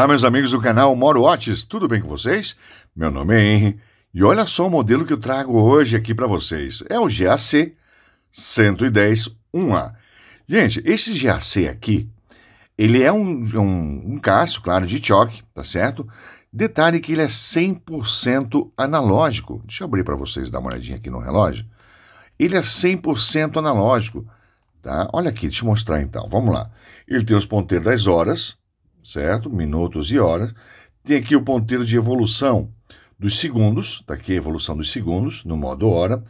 Olá, meus amigos do canal Moro Watches, tudo bem com vocês? Meu nome é Henry e olha só o modelo que eu trago hoje aqui para vocês. É o GAC 110-1A. Gente, esse GAC aqui, ele é um, um, um claro, de choque, tá certo? Detalhe que ele é 100% analógico. Deixa eu abrir para vocês dar uma olhadinha aqui no relógio. Ele é 100% analógico, tá? Olha aqui, deixa eu mostrar então, vamos lá. Ele tem os ponteiros das horas, certo? Minutos e horas. Tem aqui o ponteiro de evolução dos segundos, daqui tá aqui a evolução dos segundos, no modo hora.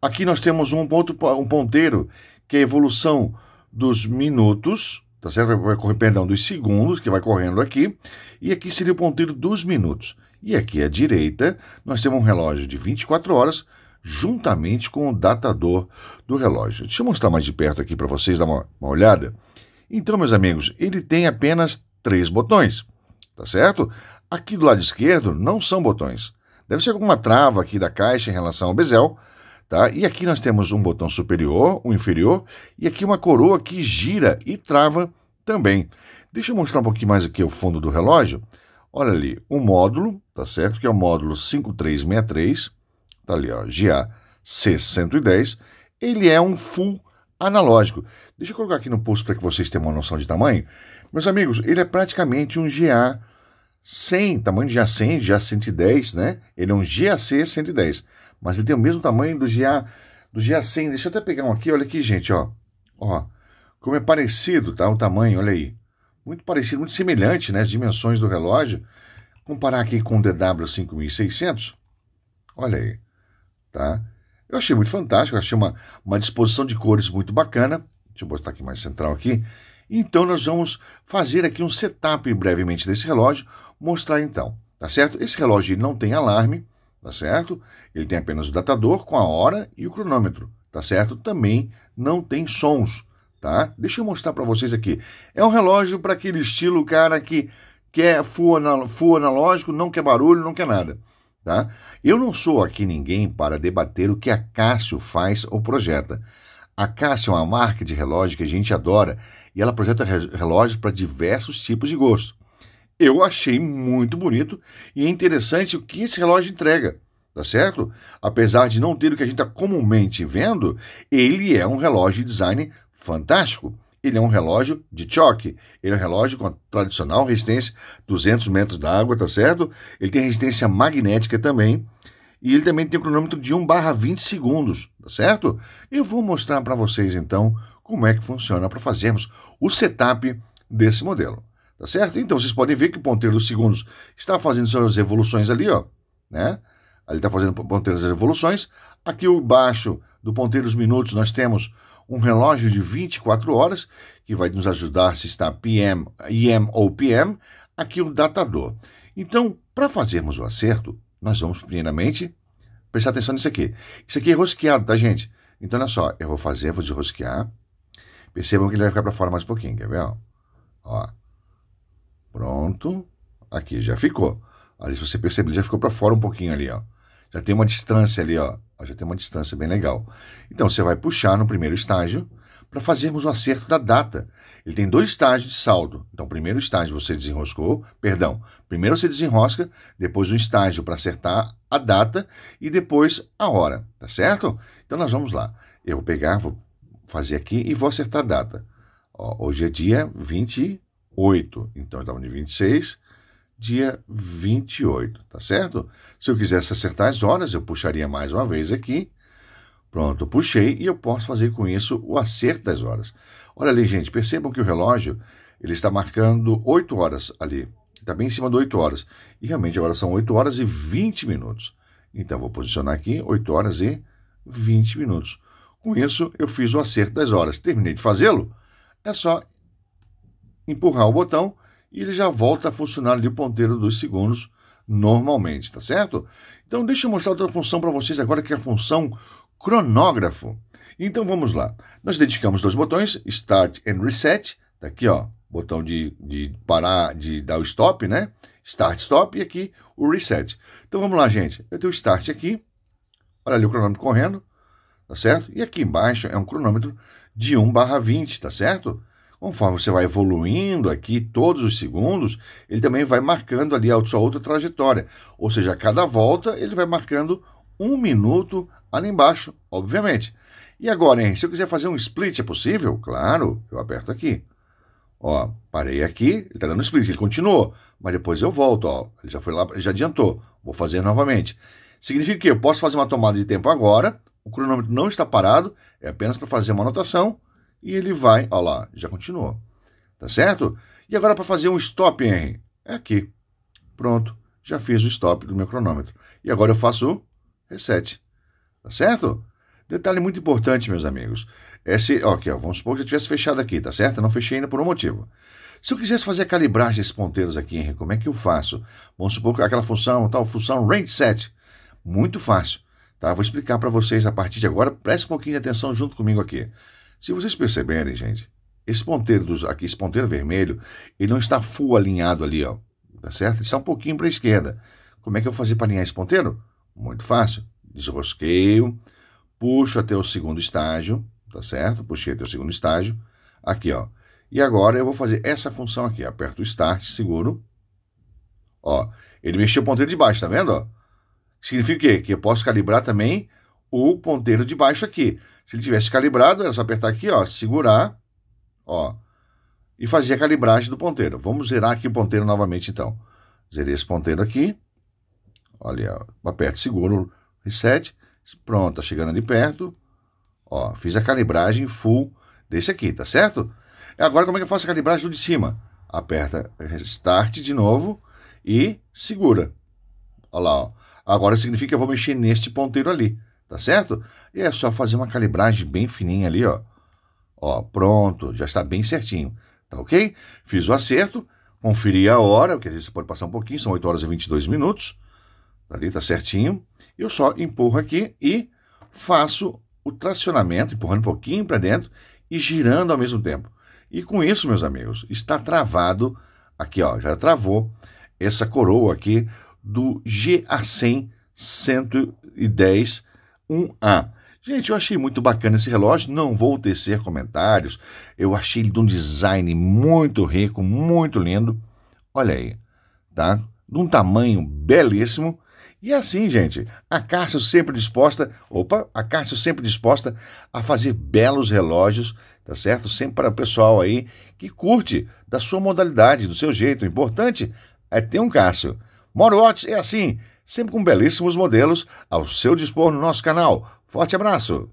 Aqui nós temos um, ponto, um ponteiro que é a evolução dos minutos, tá certo? Vai perdão, dos segundos, que vai correndo aqui. E aqui seria o ponteiro dos minutos. E aqui à direita, nós temos um relógio de 24 horas, juntamente com o datador do relógio. Deixa eu mostrar mais de perto aqui para vocês, dar uma, uma olhada. Então, meus amigos, ele tem apenas três botões, tá certo? Aqui do lado esquerdo não são botões. Deve ser alguma trava aqui da caixa em relação ao bezel, tá? E aqui nós temos um botão superior, um inferior, e aqui uma coroa que gira e trava também. Deixa eu mostrar um pouquinho mais aqui o fundo do relógio. Olha ali, o um módulo, tá certo? Que é o módulo 5363, tá ali, ó, GA C110. Ele é um full analógico. Deixa eu colocar aqui no pulso para que vocês tenham uma noção de tamanho. Meus amigos, ele é praticamente um GA 100, tamanho de GA100, GA110, né? Ele é um GAC 110, mas ele tem o mesmo tamanho do GA do GA100. Deixa eu até pegar um aqui, olha aqui, gente, ó. Ó, como é parecido, tá? O tamanho, olha aí. Muito parecido, muito semelhante, né? As dimensões do relógio. Comparar aqui com o DW5600, olha aí, tá? Eu achei muito fantástico, achei uma, uma disposição de cores muito bacana. Deixa eu botar aqui mais central aqui. Então nós vamos fazer aqui um setup brevemente desse relógio, mostrar então, tá certo? Esse relógio não tem alarme, tá certo? Ele tem apenas o datador com a hora e o cronômetro, tá certo? Também não tem sons, tá? Deixa eu mostrar para vocês aqui. É um relógio para aquele estilo cara que quer full, anal full analógico, não quer barulho, não quer nada. Tá? Eu não sou aqui ninguém para debater o que a Cássio faz ou projeta. A Cássio é uma marca de relógio que a gente adora e ela projeta relógios para diversos tipos de gosto. Eu achei muito bonito e é interessante o que esse relógio entrega, tá certo? Apesar de não ter o que a gente está comumente vendo, ele é um relógio de design fantástico. Ele é um relógio de choque. Ele é um relógio com a tradicional resistência 200 metros d'água, tá certo? Ele tem resistência magnética também. E ele também tem um cronômetro de 1 barra 20 segundos, tá certo? Eu vou mostrar para vocês então como é que funciona para fazermos o setup desse modelo. Tá certo? Então vocês podem ver que o ponteiro dos segundos está fazendo suas evoluções ali, ó, né? Ali está fazendo ponteiro das evoluções. Aqui embaixo do ponteiro dos minutos nós temos um relógio de 24 horas que vai nos ajudar se está PM, IM ou PM. Aqui o datador. Então, para fazermos o acerto, nós vamos primeiramente prestar atenção nisso aqui. Isso aqui é rosqueado, tá, gente? Então, olha só, eu vou fazer, vou desrosquear. Percebam que ele vai ficar para fora mais um pouquinho, quer ver? Ó. Pronto. Aqui, já ficou. Ali, você percebe, ele já ficou para fora um pouquinho ali, ó. Já tem uma distância ali, ó. Já tem uma distância bem legal. Então, você vai puxar no primeiro estágio para fazermos o um acerto da data. Ele tem dois estágios de saldo. Então, primeiro estágio você desenroscou, perdão, primeiro você desenrosca, depois um estágio para acertar a data e depois a hora, tá certo? Então, nós vamos lá. Eu vou pegar, vou fazer aqui e vou acertar a data. Ó, hoje é dia 28, então estava de 26, dia 28, tá certo? Se eu quisesse acertar as horas, eu puxaria mais uma vez aqui. Pronto, puxei e eu posso fazer com isso o acerto das horas. Olha ali, gente, percebam que o relógio ele está marcando 8 horas ali. Está bem em cima de 8 horas. E realmente agora são 8 horas e 20 minutos. Então, vou posicionar aqui 8 horas e 20 minutos. Com isso, eu fiz o acerto das horas. Terminei de fazê-lo, é só empurrar o botão e ele já volta a funcionar ali o ponteiro dos segundos normalmente, tá certo? Então, deixa eu mostrar outra função para vocês agora, que é a função cronógrafo. Então, vamos lá. Nós identificamos dois botões, Start and Reset, Daqui tá aqui, ó, botão de, de parar, de dar o stop, né? Start, stop, e aqui o reset. Então vamos lá, gente. Eu tenho o start aqui. Olha ali o cronômetro correndo tá certo? E aqui embaixo é um cronômetro de 1 barra 20, tá certo? Conforme você vai evoluindo aqui todos os segundos, ele também vai marcando ali a sua outra trajetória. Ou seja, a cada volta ele vai marcando um minuto ali embaixo, obviamente. E agora, hein? Se eu quiser fazer um split, é possível? Claro, eu aperto aqui. Ó, parei aqui, ele está dando split, ele continuou, mas depois eu volto, ó. Ele já foi lá, já adiantou. Vou fazer novamente. Significa que eu posso fazer uma tomada de tempo agora, o cronômetro não está parado, é apenas para fazer uma anotação e ele vai, olha lá, já continuou. Tá certo? E agora para fazer um stop, Henry, é aqui. Pronto, já fiz o stop do meu cronômetro. E agora eu faço o reset. Tá certo? Detalhe muito importante, meus amigos. Esse, ok, ó, vamos supor que já tivesse fechado aqui, tá certo? Eu não fechei ainda por um motivo. Se eu quisesse fazer a calibragem desses ponteiros aqui, Henry, como é que eu faço? Vamos supor que aquela função, tal função range set. Muito fácil. Tá? Vou explicar para vocês a partir de agora. Preste um pouquinho de atenção junto comigo aqui. Se vocês perceberem, gente, esse ponteiro dos, aqui, esse ponteiro vermelho, ele não está full alinhado ali, ó. Tá certo? Ele está um pouquinho para a esquerda. Como é que eu vou fazer para alinhar esse ponteiro? Muito fácil. Desrosqueio, puxo até o segundo estágio, tá certo? Puxei até o segundo estágio. Aqui, ó. E agora eu vou fazer essa função aqui. Aperto o Start, seguro. Ó, ele mexeu o ponteiro de baixo, tá vendo? Ó? Significa o quê? Que eu posso calibrar também o ponteiro de baixo aqui. Se ele tivesse calibrado, era só apertar aqui, ó, segurar, ó, e fazer a calibragem do ponteiro. Vamos zerar aqui o ponteiro novamente, então. Zerei esse ponteiro aqui. Olha, aperto, seguro, reset. Pronto, tá chegando ali perto. Ó, fiz a calibragem full desse aqui, tá certo? Agora, como é que eu faço a calibragem do de cima? Aperta restart de novo e segura. Olha lá, ó. Agora significa que eu vou mexer neste ponteiro ali, tá certo? E é só fazer uma calibragem bem fininha ali, ó. Ó, pronto, já está bem certinho, tá ok? Fiz o acerto, conferi a hora, que às vezes pode passar um pouquinho, são 8 horas e 22 minutos. Tá ali tá certinho. Eu só empurro aqui e faço o tracionamento, empurrando um pouquinho para dentro e girando ao mesmo tempo. E com isso, meus amigos, está travado aqui, ó, já travou essa coroa aqui, do GA100 110 1A. Gente, eu achei muito bacana esse relógio, não vou tecer comentários. Eu achei ele de um design muito rico, muito lindo. Olha aí, tá? De um tamanho belíssimo. E é assim, gente, a Cássio sempre disposta, opa, a Cássio sempre disposta a fazer belos relógios, tá certo? Sempre para o pessoal aí que curte da sua modalidade, do seu jeito. O importante é ter um Cássio. Morwatch é assim, sempre com belíssimos modelos ao seu dispor no nosso canal. Forte abraço!